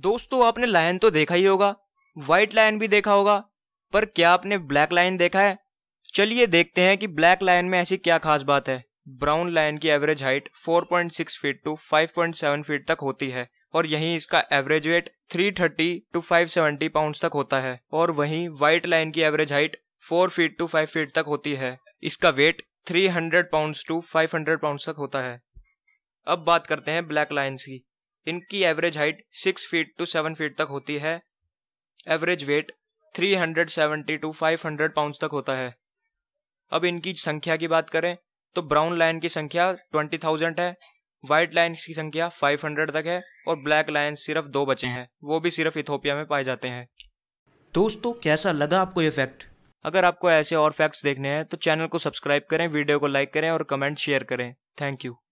दोस्तों आपने लाइन तो देखा ही होगा व्हाइट लाइन भी देखा होगा पर क्या आपने ब्लैक लाइन देखा है चलिए देखते हैं कि ब्लैक लाइन में ऐसी क्या खास बात है ब्राउन लाइन की average height 4.6 feet to 5.7 feet तक होती है और यहीं इसका average weight 330 to five pound तक होता है और वहीं व्हाइट लाइन की average height 4 feet to 5 feet तक होती है इसका वेट 300 पाउंड टू 500 पाउंड तक होता है अब बात करते हैं ब्लैक लाइन की इनकी average height six feet to seven feet तक होती है average weight three hundred seventy to five hundred pound तक होता है अब इनकी संख्या की बात करें तो ब्राउन लाइन की संख्या ट्वेंटी थाउजेंड है वाइट लाइन की संख्या फाइव हंड्रेड तक है और ब्लैक लाइन सिर्फ दो बचे हैं वो भी सिर्फ इथोपिया में पाए जाते हैं दोस्तों कैसा लगा आपको ये फैक्ट अगर आपको ऐसे और फैक्ट्स देखने हैं तो चैनल को सब्सक्राइब करें वीडियो को लाइक करें और कमेंट शेयर करें थैंक यू